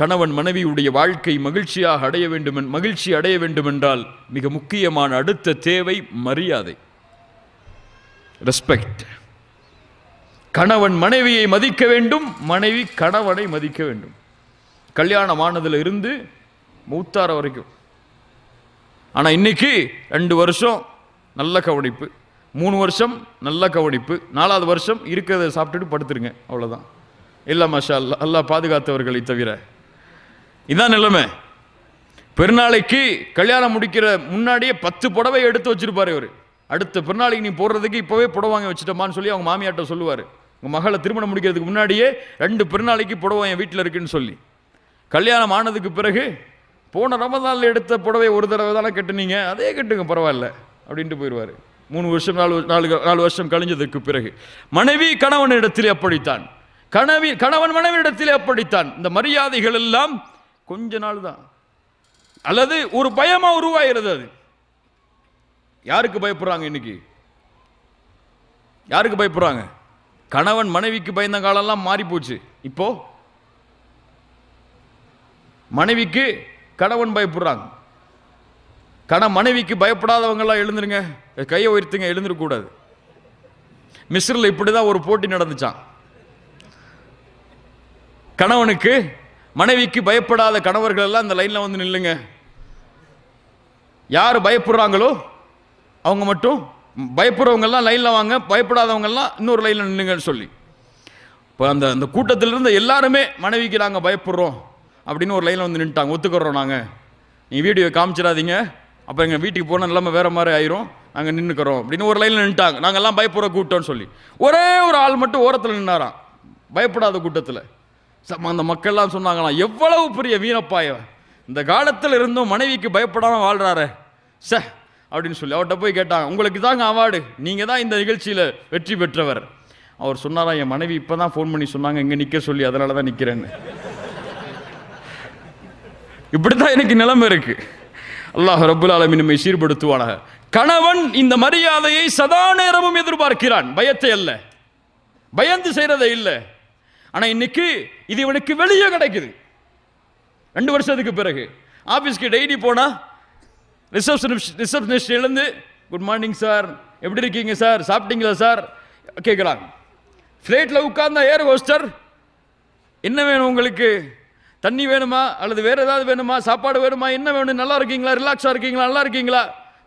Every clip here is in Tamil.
கணவன் மனைவியுடைய வாழ்க்கை மகிழ்ச்சியாக அடைய வேண்டும் மகிழ்ச்சி அடைய வேண்டுமென்றால் மிக முக்கியமான அடுத்த தேவை மரியாதை ரெஸ்பெக்ட் கணவன் மனைவியை மதிக்க வேண்டும் மனைவி கணவனை மதிக்க வேண்டும் கல்யாணமானதில் இருந்து மூத்தார வரைக்கும் ஆனால் இன்னைக்கு ரெண்டு வருஷம் நல்ல கவனிப்பு மூணு வருஷம் நல்ல கவனிப்பு நாலாவது வருஷம் இருக்கிறத சாப்பிட்டுட்டு படுத்துருங்க அவ்வளோதான் இல்லை மஷா அல்லா அல்லா பாதுகாத்தவர்களை தவிர இதுதான் நிலைமை பெருநாளைக்கு கல்யாணம் முடிக்கிற முன்னாடியே பத்து புடவை எடுத்து வச்சிருப்பார் இவர் அடுத்த பெருநாளைக்கு நீ போடுறதுக்கு இப்போவே புடவை வாங்கி வச்சுட்டோமான்னு சொல்லி அவங்க மாமியாட்ட சொல்லுவார் உங்கள் மகளை திருமணம் முடிக்கிறதுக்கு முன்னாடியே ரெண்டு பெருநாளைக்கு புடவை என் வீட்டில் இருக்குன்னு சொல்லி கல்யாணம் ஆனதுக்கு பிறகு போன ரமதானில் எடுத்த புடவை ஒரு தடவை தானே கட்டுனீங்க அதே கட்டுங்க பரவாயில்ல அப்படின்ட்டு போயிடுவார் மூணு வருஷம் நாலு நாலு நாலு வருஷம் கழிஞ்சதுக்கு பிறகு மனைவி கணவன் இடத்திலே அப்படித்தான் கணவி கணவன் மனைவி இடத்திலே அப்படித்தான் இந்த மரியாதைகள் எல்லாம் கொஞ்ச நாள் தான் அல்லது ஒரு பயமாக உருவாகிறது அது யாருக்கு பயப்படுறாங்க இன்னைக்கு யாருக்கு பயப்படுறாங்க கணவன் மனைவிக்கு பயந்த காலம்லாம் மாறி போச்சு இப்போ மனைவிக்கு கணவன் பயப்படுறாங்க கண மனைவிக்கு பயப்படாதவங்கெல்லாம் எழுந்துருங்க கையை உயர்த்துங்க எழுந்துருக்கூடாது மிஸ்ரில் இப்படி தான் ஒரு போட்டி நடந்துச்சான் கணவனுக்கு மனைவிக்கு பயப்படாத கணவர்கள் எல்லாம் இந்த லைனில் வந்து நில்லுங்க யார் பயப்படுறாங்களோ அவங்க மட்டும் பயப்படுறவங்கெல்லாம் லைனில் வாங்க பயப்படாதவங்கெல்லாம் இன்னொரு லைனில் நில்லுங்கன்னு சொல்லி இப்போ அந்த அந்த கூட்டத்தில் இருந்து எல்லாருமே மனைவிக்கு நாங்கள் பயப்படுறோம் அப்படின்னு ஒரு லைனில் வந்து நின்றுட்டாங்க ஒத்துக்கிறோம் நாங்கள் நீங்கள் வீடியோ காமிச்சிடாதீங்க அப்போ எங்கள் வீட்டுக்கு போனால் நிலைமை வேறு மாதிரி ஆயிரும் நாங்கள் நின்றுக்கிறோம் அப்படின்னு ஒரு லைனில் நின்ட்டாங்க நாங்கள்லாம் பயப்படுற கூட்டம்னு சொல்லி ஒரே ஒரு ஆள் மட்டும் ஓரத்தில் நின்னாராம் பயப்படாத கூட்டத்தில் அந்த மக்கள்லாம் சொன்னாங்களாம் எவ்வளவு பெரிய வீணப்பாய இந்த காலத்தில் இருந்தும் மனைவிக்கு பயப்படாமல் வாழ்கிறாரு ச அப்படின்னு சொல்லி அவர்கிட்ட போய் கேட்டாங்க உங்களுக்கு தாங்க அவார்டு நீங்கள் தான் இந்த நிகழ்ச்சியில் வெற்றி பெற்றவர் அவர் சொன்னாரா என் மனைவி இப்போ தான் ஃபோன் பண்ணி சொன்னாங்க இங்கே நிற்க சொல்லி அதனால தான் நிற்கிறேன்னு இப்படி தான் எனக்கு நிலைமை இருக்குது அல்லாஹ் ரபுல் ஆலமி நம்மை சீர்படுத்துவான கணவன் இந்த மரியாதையை சதா நேரமும் எதிர்பார்க்கிறான் பயத்தை அல்ல பயந்து செய்கிறதை இல்லை ஆனால் இன்னைக்கு இது இவனுக்கு வெளியே கிடைக்குது ரெண்டு வருஷத்துக்கு பிறகு ஆஃபீஸ்க்கு டெய்லி போனால் ரிசப்ஷனிஸ்ட் எழுந்து குட் மார்னிங் சார் எப்படி இருக்கீங்க சார் சாப்பிட்டீங்களா சார் கேட்குறாங்க ஃப்ளைட்டில் உட்கார்ந்த ஏர் ஹோஸ்டர் என்ன வேணும் உங்களுக்கு தண்ணி வேணுமா அல்லது வேறு ஏதாவது வேணுமா சாப்பாடு வேணுமா என்ன வேணும் நல்லா இருக்கீங்களா ரிலாக்ஸாக இருக்கீங்களா நல்லா இருக்கீங்களா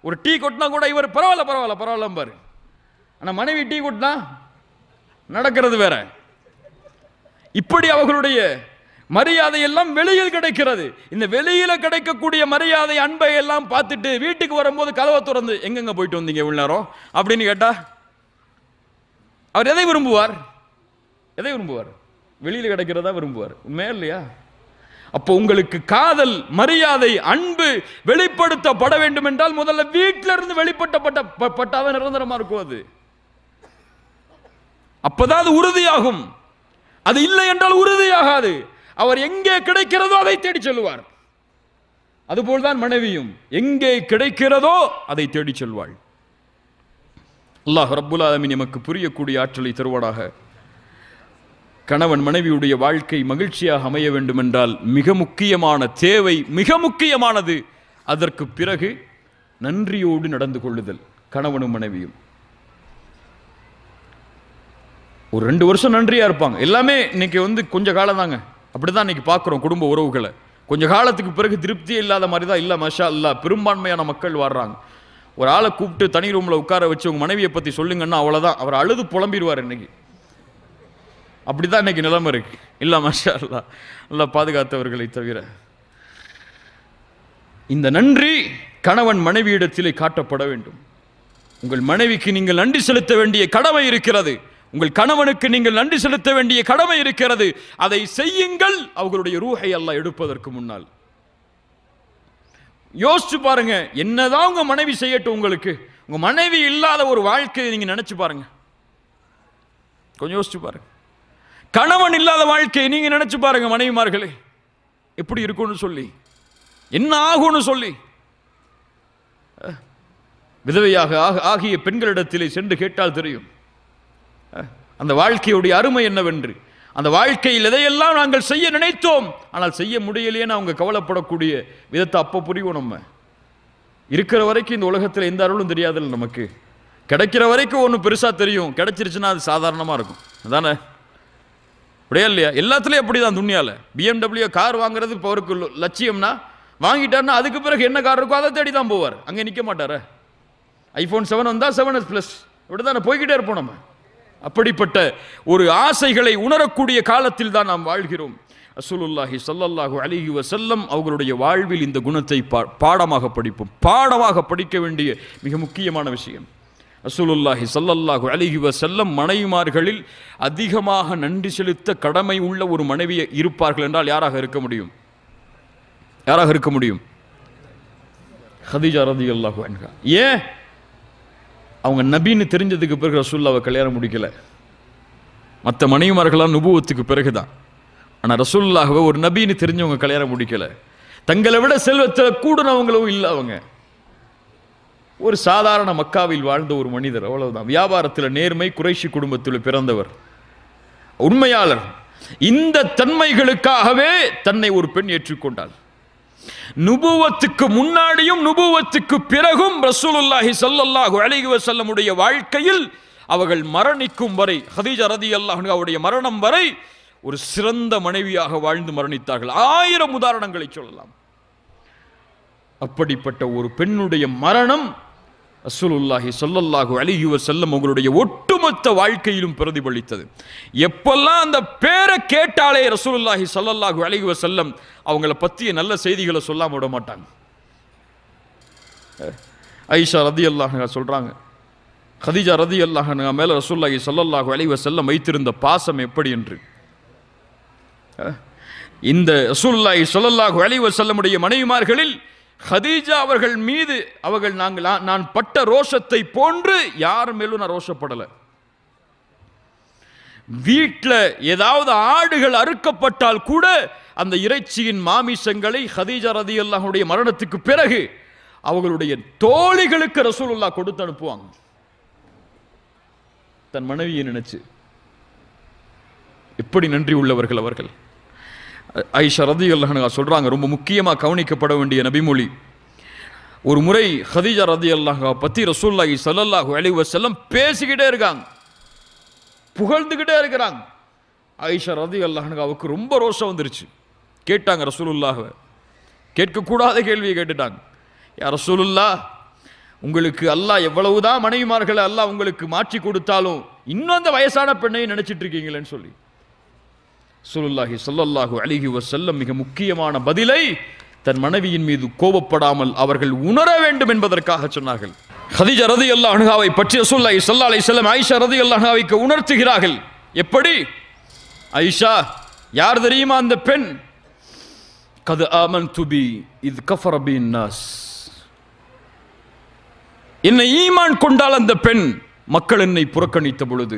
ஒரு டீ கொட்டினா கூட இவர் பரவாயில்ல பரவாயில்ல பரவாயில்ல பாரு ஆனால் மனைவி டீ கொட்டினா நடக்கிறது வேறு இப்படி அவர்களுடைய மரியாதை எல்லாம் வெளியில் கிடைக்கிறது இந்த வெளியில கிடைக்கக்கூடிய மரியாதை அன்பை எல்லாம் பார்த்துட்டு வீட்டுக்கு வரும்போது கதவை திறந்து எங்கெங்க போயிட்டு வந்தீங்க இவ்வளோ நேரம் அப்படின்னு கேட்டா அவர் எதை விரும்புவார் எதை விரும்புவார் வெளியில் கிடைக்கிறதா விரும்புவார் உண்மையா இல்லையா அப்போ உங்களுக்கு காதல் மரியாதை அன்பு வெளிப்படுத்தப்பட வேண்டும் என்றால் முதல்ல வீட்டில இருந்து வெளிப்பட்டப்பட்ட பட்டாதான் நிரந்தரமா இருக்கும் அது அப்பதான் அது உறுதியாகும் அது இல்லை என்றால் உறுதியாகாது அவர் எங்கே கிடைக்கிறதோ அதை தேடி செல்வார் அதுபோல்தான் மனைவியும் எங்கே கிடைக்கிறதோ அதை தேடி செல்வாள் அல்லாஹ் ரப்புல் ஆலமின் எமக்கு புரியக்கூடிய ஆற்றலை தருவாடாக கணவன் மனைவியுடைய வாழ்க்கை மகிழ்ச்சியாக அமைய வேண்டுமென்றால் மிக முக்கியமான தேவை மிக முக்கியமானது அதற்கு பிறகு நன்றியோடு நடந்து கொள்ளுதல் கணவனும் மனைவியும் ஒரு ரெண்டு வருஷம் நன்றியாக இருப்பாங்க எல்லாமே இன்றைக்கி வந்து கொஞ்சம் காலம் தாங்க அப்படி தான் இன்றைக்கி பார்க்குறோம் குடும்ப உறவுகளை கொஞ்சம் காலத்துக்கு பிறகு திருப்தியே இல்லாத மாதிரி தான் இல்லை மஷா இல்லை பெரும்பான்மையான மக்கள் வாடுறாங்க ஒரு ஆளை கூப்பிட்டு தனி ரூமில் உட்கார வச்சு உங்கள் மனைவியை பற்றி சொல்லுங்கன்னா அவ்வளோதான் அவர் அழுது புலம்பிடுவார் இன்றைக்கி அப்படி தான் இன்றைக்கி நிலைமை இருக்குது இல்லை மஷா இல்லா நல்லா பாதுகாத்தவர்களை தவிர இந்த நன்றி கணவன் மனைவியிடத்திலே காட்டப்பட வேண்டும் உங்கள் மனைவிக்கு நீங்கள் நன்றி செலுத்த வேண்டிய கடமை இருக்கிறது உங்கள் கணவனுக்கு நீங்கள் நன்றி செலுத்த வேண்டிய கடமை இருக்கிறது அதை செய்யுங்கள் அவர்களுடைய ரூஹை எல்லாம் எடுப்பதற்கு முன்னால் யோசிச்சு பாருங்க என்னதான் உங்க மனைவி செய்யட்டும் உங்களுக்கு உங்க மனைவி இல்லாத ஒரு வாழ்க்கையை நீங்க நினைச்சு பாருங்க கொஞ்சம் யோசிச்சு பாருங்க கணவன் இல்லாத வாழ்க்கையை நீங்க நினைச்சு பாருங்க மனைவிமார்களே எப்படி இருக்கும்னு சொல்லி என்ன ஆகும்னு சொல்லி விதவையாக ஆகிய பெண்களிடத்திலே சென்று கேட்டால் தெரியும் அந்த வாழ்க்கையுடைய அருமை என்னவென்று அந்த வாழ்க்கையில் எதையெல்லாம் நாங்கள் செய்ய நினைத்தோம் ஆனால் செய்ய முடியலேன்னு அவங்க கவலைப்படக்கூடிய விதத்தை அப்போ புரியும் நம்ம இருக்கிற வரைக்கும் இந்த உலகத்தில் எந்த அருளும் தெரியாதுல்ல நமக்கு கிடைக்கிற வரைக்கும் ஒன்று பெருசாக தெரியும் கிடைச்சிருச்சுன்னா அது சாதாரணமாக இருக்கும் அதானே அப்படியே இல்லையா எல்லாத்துலேயும் அப்படி தான் துணியால் பிஎம்டபிள்யூ கார் வாங்குறது இப்போ அவருக்கு லட்சியம்னா வாங்கிட்டார்னா அதுக்கு பிறகு என்ன கார் இருக்கோ அதை தேடி தான் போவார் அங்கே நிற்க மாட்டார் ஐஃபோன் செவன் வந்தால் செவன் எஸ் ப்ளஸ் இப்படி தானே போய்கிட்டே இருப்போம் நம்ம அப்படிப்பட்ட ஒரு ஆசைகளை உணரக்கூடிய காலத்தில் தான் நாம் வாழ்கிறோம் அசுலுல்லாஹி சல்லல்லாஹு அலிஹி வசல்லம் அவர்களுடைய வாழ்வில் இந்த குணத்தை பா பாடமாக படிப்போம் பாடமாக படிக்க வேண்டிய மிக முக்கியமான விஷயம் அசுலுல்லாஹி சல்லல்லாஹு அலிஹி வசல்லம் மனைவிமார்களில் அதிகமாக நன்றி செலுத்த கடமை உள்ள ஒரு மனைவியை இருப்பார்கள் என்றால் யாராக இருக்க முடியும் யாராக இருக்க முடியும் ஹதிஜா ரதி அல்லாஹு ஏன் அவங்க நபின்னு தெரிஞ்சதுக்கு பிறகு ரசூல்லாவை கல்யாணம் முடிக்கலை மற்ற மனைவிமார்களாம் நுபுவத்துக்கு பிறகு தான் ஆனால் ரசூல்லாகவே ஒரு நபின்னு தெரிஞ்சவங்க கல்யாணம் முடிக்கலை தங்களை விட செல்வத்தில் கூடுனவங்களும் இல்லை அவங்க ஒரு சாதாரண மக்காவில் வாழ்ந்த ஒரு மனிதர் அவ்வளவுதான் வியாபாரத்தில் நேர்மை குறைஷி குடும்பத்தில் பிறந்தவர் உண்மையாளர் இந்த தன்மைகளுக்காகவே தன்னை ஒரு பெண் ஏற்றுக்கொண்டாள் நுபுவத்துக்கு முன்னாடியும் நுபுவத்துக்கு பிறகும் ரசூலுல்லாஹி சல்லல்லாஹு அலிஹி வசல்லமுடைய வாழ்க்கையில் அவர்கள் மரணிக்கும் வரை ஹதீஜா ரதி அல்லாஹ் அவருடைய மரணம் வரை ஒரு சிறந்த மனைவியாக வாழ்ந்து மரணித்தார்கள் ஆயிரம் உதாரணங்களை சொல்லலாம் அப்படிப்பட்ட ஒரு பெண்ணுடைய மரணம் அசுலுல்லாஹி சொல்லல்லாஹு அலிஹி வசல்லம் உங்களுடைய ஒட்டுமொத்த வாழ்க்கையிலும் பிரதிபலித்தது எப்பெல்லாம் அந்த பேர கேட்டாலே ரசூலுல்லாஹி சல்லல்லாஹு அழகுவ செல்லம் அவங்கள பற்றிய நல்ல செய்திகளை சொல்லாமல் விட மாட்டாங்க ஐஷா ரதி அல்லாஹ் சொல்கிறாங்க ஹதிஜா ரதி அல்லாஹ் மேலே ரசூல்லாஹி சல்லல்லாஹு அழகுவ செல்லம் வைத்திருந்த பாசம் எப்படி என்று இந்த ரசூல்லாஹி சொல்லல்லாஹு அழிவ செல்லமுடைய மனைவிமார்களில் ஹதீஜா அவர்கள் மீது அவர்கள் நாங்கள் நான் பட்ட ரோஷத்தை போன்று யார் மேலும் நான் ரோஷப்படலை வீட்டில் ஏதாவது ஆடுகள் அறுக்கப்பட்டால் கூட அந்த இறைச்சியின் மாமிசங்களை ஹதீஜா ரதி அல்லாஹுடைய மரணத்துக்கு பிறகு அவர்களுடைய தோழிகளுக்கு ரசூலுல்லா கொடுத்து அனுப்புவாங்க தன் மனைவியை நினைச்சு எப்படி நன்றி உள்ளவர்கள் அவர்கள் ஐஷா ரதி அல்லாஹனுகா சொல்கிறாங்க ரொம்ப முக்கியமாக கவனிக்கப்பட வேண்டிய நபிமொழி ஒரு முறை ஹதீஜா ரதி அல்லாஹா பற்றி ரசூல்லாஹி சல்லல்லாஹு அலி வசல்லம் பேசிக்கிட்டே இருக்காங்க புகழ்ந்துக்கிட்டே இருக்கிறாங்க ஐஷா ரதி அல்லாஹனுக்கு அவருக்கு ரொம்ப ரோஷம் வந்துருச்சு கேட்டாங்க ரசூலுல்லாஹுவை கேட்கக்கூடாத கேள்வியை கேட்டுட்டாங்க யார் ரசூலுல்லா உங்களுக்கு அல்லாஹ் எவ்வளவுதான் மனைவிமார்களை அல்லாஹ் உங்களுக்கு மாற்றி கொடுத்தாலும் இன்னும் அந்த வயசான பெண்ணையும் நினச்சிட்டு இருக்கீங்களேன்னு சொல்லி சுலுல்லாஹி சொல்லல்லாஹு அலிஹி வசல்லம் மிக முக்கியமான பதிலை தன் மனைவியின் மீது கோபப்படாமல் அவர்கள் உணர வேண்டும் என்பதற்காக சொன்னார்கள் கதிஜ ரதி அல்லா அணுகாவை பற்றி ரசூல்லா சல்லா அலை செல்லம் ஐஷா ரதி அல்லா அணுகாவைக்கு உணர்த்துகிறார்கள் எப்படி ஐஷா யார் தெரியுமா அந்த பெண் கது ஆமன் துபி இது அபின் நாஸ் என்னை ஈமான் கொண்டால் அந்த பெண் மக்கள் என்னை புறக்கணித்த பொழுது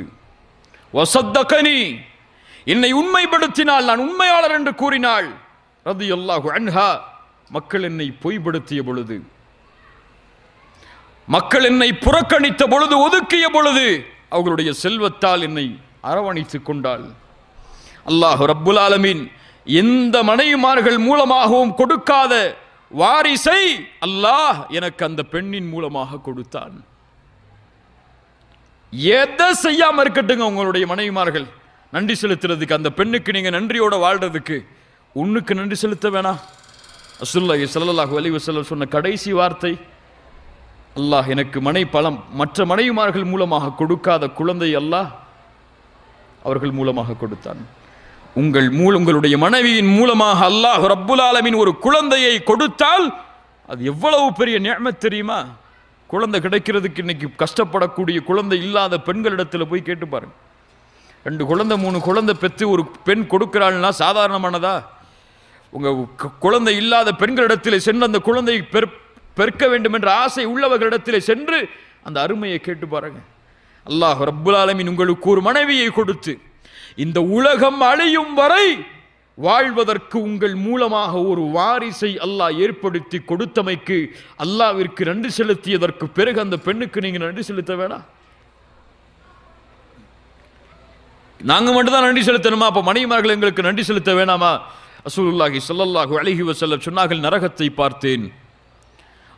வசத்தகனி என்னை உண்மைப்படுத்தினால் நான் உண்மையாளர் என்று கூறினாள் ரதி அல்லாஹு அன்ஹா மக்கள் என்னை பொய்படுத்திய பொழுது மக்கள் என்னை புறக்கணித்த பொழுது ஒதுக்கிய பொழுது அவர்களுடைய செல்வத்தால் என்னை அரவணைத்து கொண்டாள் அல்லாஹு ரப்புல் ஆலமீன் எந்த மனைவிமார்கள் மூலமாகவும் கொடுக்காத வாரிசை அல்லாஹ் எனக்கு அந்த பெண்ணின் மூலமாக கொடுத்தான் எதை செய்யாம இருக்கட்டுங்க உங்களுடைய மனைவிமார்கள் நன்றி செலுத்துறதுக்கு அந்த பெண்ணுக்கு நீங்க நன்றியோட வாழ்றதுக்கு உன்னுக்கு நன்றி செலுத்த வேணாம் அசுல்லா சல்லாஹூ அலி சொன்ன கடைசி வார்த்தை அல்லாஹ் எனக்கு மனை பலம் மற்ற மனைவிமார்கள் மூலமாக கொடுக்காத குழந்தை அல்லாஹ் அவர்கள் மூலமாக கொடுத்தான் உங்கள் மூல உங்களுடைய மனைவியின் மூலமாக அல்லாஹ் ரப்புல் ஆலமின் ஒரு குழந்தையை கொடுத்தால் அது எவ்வளவு பெரிய நேம தெரியுமா குழந்தை கிடைக்கிறதுக்கு இன்னைக்கு கஷ்டப்படக்கூடிய குழந்தை இல்லாத பெண்களிடத்தில் போய் கேட்டு பாருங்க ரெண்டு குழந்தை மூணு குழந்தை பெற்று ஒரு பெண் கொடுக்கிறாள்னா சாதாரணமானதா உங்கள் குழந்தை இல்லாத பெண்களிடத்தில் சென்று அந்த குழந்தை பெற் பெருக்க வேண்டும் என்ற ஆசை உள்ளவர்களிடத்தில் சென்று அந்த அருமையை கேட்டு பாருங்க அல்லாஹ் ரப்புல் ஆலமின் உங்களுக்கு ஒரு மனைவியை கொடுத்து இந்த உலகம் அழியும் வரை வாழ்வதற்கு உங்கள் மூலமாக ஒரு வாரிசை அல்லாஹ் ஏற்படுத்தி கொடுத்தமைக்கு அல்லாவிற்கு நன்றி செலுத்தியதற்கு பிறகு அந்த பெண்ணுக்கு நீங்கள் நன்றி செலுத்த வேணாம் நாங்கள் மட்டும்தான் நன்றி செலுத்தணுமா அப்போ மனைவிமார்கள் எங்களுக்கு நன்றி செலுத்த வேணாமா அசூல்லாஹி சொல்லல்லாஹு அழகி வசல்ல சொன்னார்கள் நரகத்தை பார்த்தேன்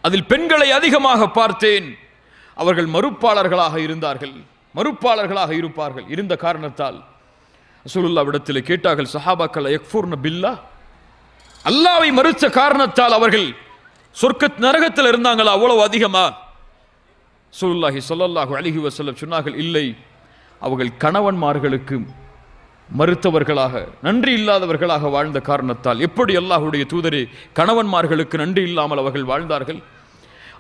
அதில் பெண்களை அதிகமாக பார்த்தேன் அவர்கள் மறுப்பாளர்களாக இருந்தார்கள் மறுப்பாளர்களாக இருப்பார்கள் இருந்த காரணத்தால் விடத்தில் கேட்டார்கள் சஹாபாக்கள் எக்ஃபூர்ன பில்லா அல்லாவை மறுத்த காரணத்தால் அவர்கள் சொர்க்க நரகத்தில் இருந்தாங்களா அவ்வளவு அதிகமா சுல்லாஹி சொல்லல்லாஹு அழகி வசல்ல சொன்னார்கள் இல்லை அவர்கள் கணவன்மார்களுக்கு மறுத்தவர்களாக நன்றி இல்லாதவர்களாக வாழ்ந்த காரணத்தால் எப்படி அல்லாஹுடைய தூதரே கணவன்மார்களுக்கு நன்றி இல்லாமல் அவர்கள் வாழ்ந்தார்கள்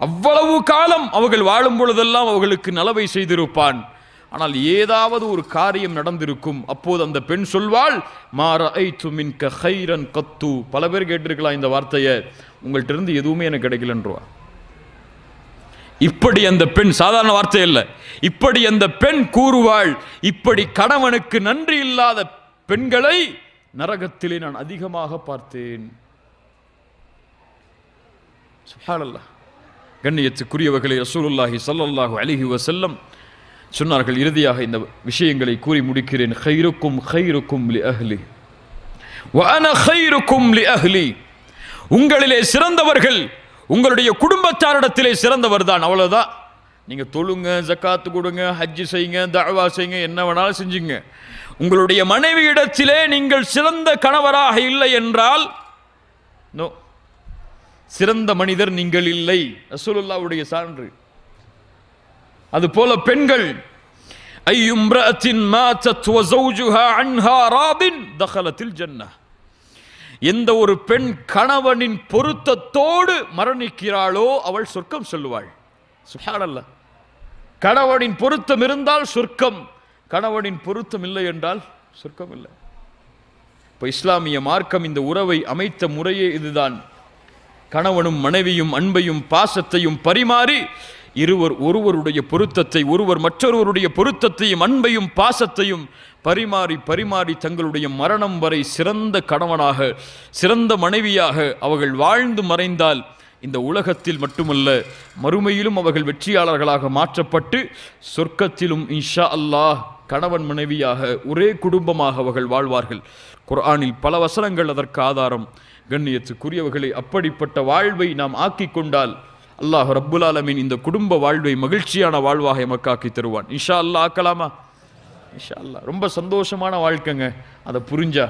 அவ்வளவு காலம் அவர்கள் வாழும் பொழுதெல்லாம் அவர்களுக்கு நலவை செய்திருப்பான் ஆனால் ஏதாவது ஒரு காரியம் நடந்திருக்கும் அப்போது அந்த பெண் சொல்வாள் மாற ஐ துமின் ஹைரன் கத்து பல பேர் கேட்டிருக்கலாம் இந்த வார்த்தையை உங்கள்கிட்ட இருந்து எதுவுமே எனக்கு கிடைக்கலன்றவா இப்படி அந்த பெண் சாதாரண வார்த்தை இல்லை இப்படி அந்த பெண் கூறுவாள் இப்படி கணவனுக்கு நன்றி இல்லாத பெண்களை நரகத்திலே நான் அதிகமாக பார்த்தேன் சுபாலல்லா கண்ணியத்துக்குரியவர்களை ரசூலுல்லாஹி சல்லல்லாஹு அலிஹி வசல்லம் சொன்னார்கள் இறுதியாக இந்த விஷயங்களை கூறி முடிக்கிறேன் ஹைருக்கும் ஹைருக்கும் லி அஹ்லி வன ஹைருக்கும் லி அஹ்லி உங்களிலே சிறந்தவர்கள் உங்களுடைய குடும்பத்தாரிடத்திலே சிறந்தவர் தான் அவ்வளோதான் நீங்கள் தொழுங்க ஜக்காத்து கொடுங்க ஹஜ்ஜு செய்யுங்க தழவா செய்யுங்க என்ன வேணாலும் செஞ்சுங்க உங்களுடைய மனைவியிடத்திலே நீங்கள் சிறந்த கணவராக இல்லை என்றால் நோ சிறந்த மனிதர் நீங்கள் இல்லை ரசூலுல்லாவுடைய சான்று அது போல பெண்கள் ஐயும் மாத்தத் அன்ஹா ராபின் எந்த ஒரு பெண் கணவனின் பொருத்தத்தோடு மரணிக்கிறாளோ அவள் சொர்க்கம் சொல்லுவாள் கணவனின் பொருத்தம் இருந்தால் சொர்க்கம் கணவனின் பொருத்தம் இல்லை என்றால் சொர்க்கம் இல்லை இப்போ இஸ்லாமிய மார்க்கம் இந்த உறவை அமைத்த முறையே இதுதான் கணவனும் மனைவியும் அன்பையும் பாசத்தையும் பரிமாறி இருவர் ஒருவருடைய பொருத்தத்தை ஒருவர் மற்றொருவருடைய பொருத்தத்தையும் அன்பையும் பாசத்தையும் பரிமாறி பரிமாறி தங்களுடைய மரணம் வரை சிறந்த கணவனாக சிறந்த மனைவியாக அவர்கள் வாழ்ந்து மறைந்தால் இந்த உலகத்தில் மட்டுமல்ல மறுமையிலும் அவர்கள் வெற்றியாளர்களாக மாற்றப்பட்டு சொர்க்கத்திலும் இன்ஷா அல்லாஹ் கணவன் மனைவியாக ஒரே குடும்பமாக அவர்கள் வாழ்வார்கள் குர்ஆனில் பல வசனங்கள் அதற்கு ஆதாரம் கண்ணியத்துக்குரியவர்களை அப்படிப்பட்ட வாழ்வை நாம் ஆக்கி கொண்டால் அல்லாஹ் ரப்புலாலமின் இந்த குடும்ப வாழ்வை மகிழ்ச்சியான வாழ்வாக எமக்காக்கி தருவான் இஷா அல்லா ஆக்கலாமா இஷா அல்லா ரொம்ப சந்தோஷமான வாழ்க்கைங்க அதை புரிஞ்சா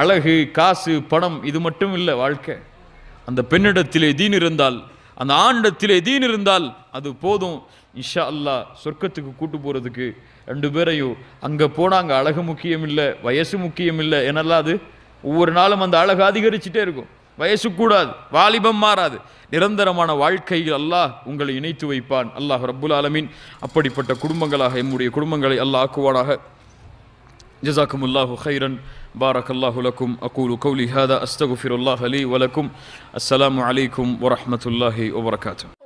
அழகு காசு பணம் இது மட்டும் இல்லை வாழ்க்கை அந்த பெண்ணிடத்திலே தீன் இருந்தால் அந்த ஆண்டத்திலே தீன் இருந்தால் அது போதும் இஷா அல்லா சொர்க்கத்துக்கு கூட்டு போகிறதுக்கு ரெண்டு பேரையும் அங்கே போனால் அங்கே அழகு முக்கியம் இல்லை வயசு முக்கியம் இல்லை என்னெல்லாம் அது ஒவ்வொரு நாளும் அந்த அழகு அதிகரிச்சுட்டே இருக்கும் வயசு கூடாது வாலிபம் மாறாது நிரந்தரமான வாழ்க்கையில் அல்லாஹ் உங்களை இணைத்து வைப்பான் அல்லாஹ் ரப்புல் ஆலமீன் அப்படிப்பட்ட குடும்பங்களாக எம்முடைய குடும்பங்களை அல்லாஹ் ஆக்குவானாக جزاكم الله خيرا بارك الله لكم أقول قولي هذا أستغفر الله لي ولكم السلام عليكم ورحمة الله وبركاته